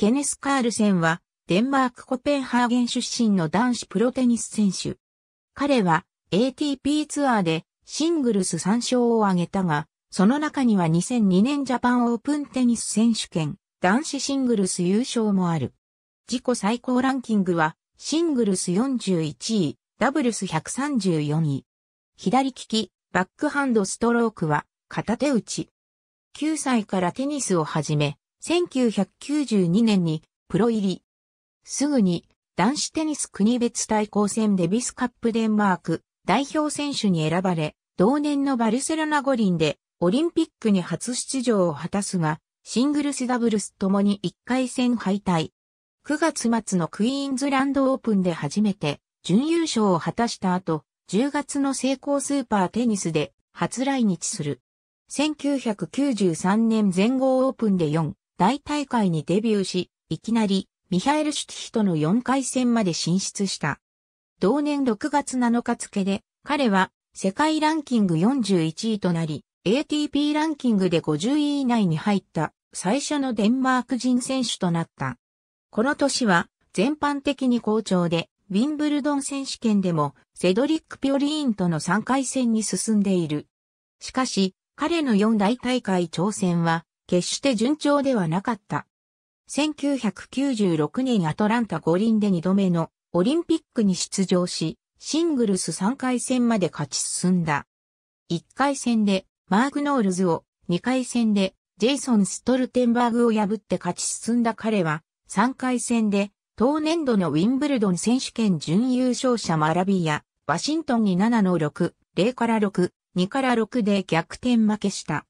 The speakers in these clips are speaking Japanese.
ケネス・カールセンは、デンマーク・コペンハーゲン出身の男子プロテニス選手。彼は、ATP ツアーで、シングルス3勝を挙げたが、その中には2002年ジャパンオープンテニス選手権、男子シングルス優勝もある。自己最高ランキングは、シングルス41位、ダブルス134位。左利き、バックハンドストロークは、片手打ち。9歳からテニスを始め、1992年にプロ入り。すぐに男子テニス国別対抗戦デビスカップデンマーク代表選手に選ばれ、同年のバルセロナ五輪でオリンピックに初出場を果たすが、シングルスダブルスともに1回戦敗退。9月末のクイーンズランドオープンで初めて準優勝を果たした後、10月の成功スーパーテニスで初来日する。1993年全豪オープンで4、大大会にデビューし、いきなりミハエル・シュティヒとの4回戦まで進出した。同年6月7日付で、彼は世界ランキング41位となり、ATP ランキングで50位以内に入った最初のデンマーク人選手となった。この年は全般的に好調で、ウィンブルドン選手権でもセドリック・ピョリーンとの3回戦に進んでいる。しかし、彼の4大大会挑戦は決して順調ではなかった。1996年アトランタ五輪で2度目のオリンピックに出場し、シングルス3回戦まで勝ち進んだ。1回戦でマーク・ノールズを、2回戦でジェイソン・ストルテンバーグを破って勝ち進んだ彼は、3回戦で当年度のウィンブルドン選手権準優勝者マラビア、ワシントンに7の6、0から6、2から6で逆転負けした。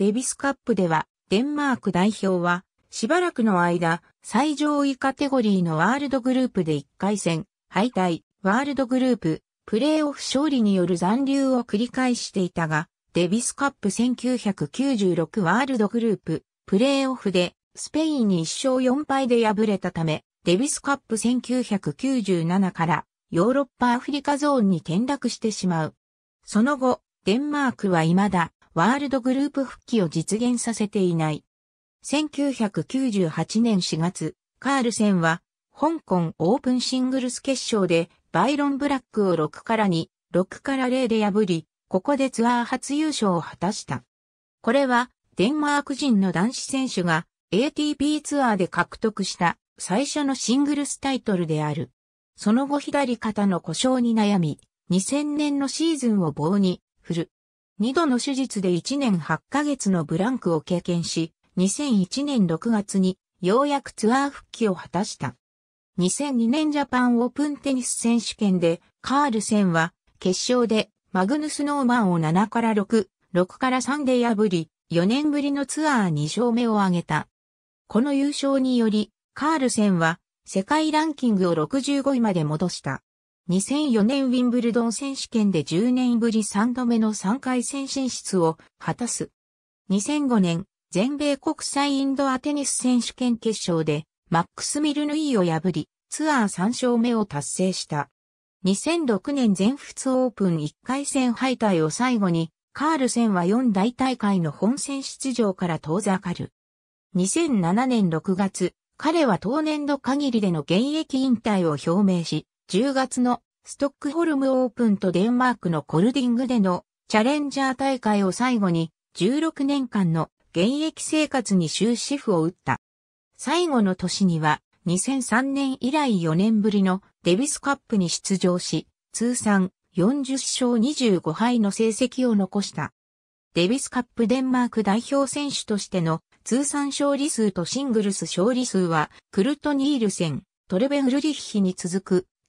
デビスカップでは、デンマーク代表は、しばらくの間、最上位カテゴリーのワールドグループで1回戦、敗退、ワールドグループ、プレーオフ勝利による残留を繰り返していたが、デビスカップ1996ワールドグループ、プレーオフで、スペインに1勝4敗で敗れたため、デビスカップ1997からヨーロッパアフリカゾーンに転落してしまう。その後、デンマークは未だワールドグループ復帰を実現させていない。1998年4月、カールセンは、香港オープンシングルス決勝で、バイロンブラックを6から2、6から0で破り、ここでツアー初優勝を果たした。これは、デンマーク人の男子選手が ATP ツアーで獲得した最初のシングルスタイトルである。その後左肩の故障に悩み、2000年のシーズンを棒に振る。2度の手術で1年8ヶ月のブランクを経験し、2001年6月にようやくツアー復帰を果たした。2002年ジャパンオープンテニス選手権でカールセンは決勝でマグヌス・ノーマンを7から6、6から3で破り、4年ぶりのツアー2勝目を挙げた。この優勝により、カールセンは世界ランキングを65位まで戻した。2004年ウィンブルドン選手権で10年ぶり3度目の3回戦進出を果たす。2005年、全米国際インドアテニス選手権決勝で、マックス・ミルヌイを破り、ツアー3勝目を達成した。2006年全仏オープン1回戦敗退を最後に、カールセンは4大大会の本戦出場から遠ざかる。2007年6月、彼は当年度限りでの現役引退を表明し、10月のストックホルムオープンとデンマークのコルディングでのチャレンジャー大会を最後に16年間の現役生活に終止符を打った。最後の年には2003年以来4年ぶりのデビスカップに出場し、通算40勝25敗の成績を残した。デビスカップデンマーク代表選手としての通算勝利数とシングルス勝利数は、クルトニールセン、トルベン・ウルリッヒに続く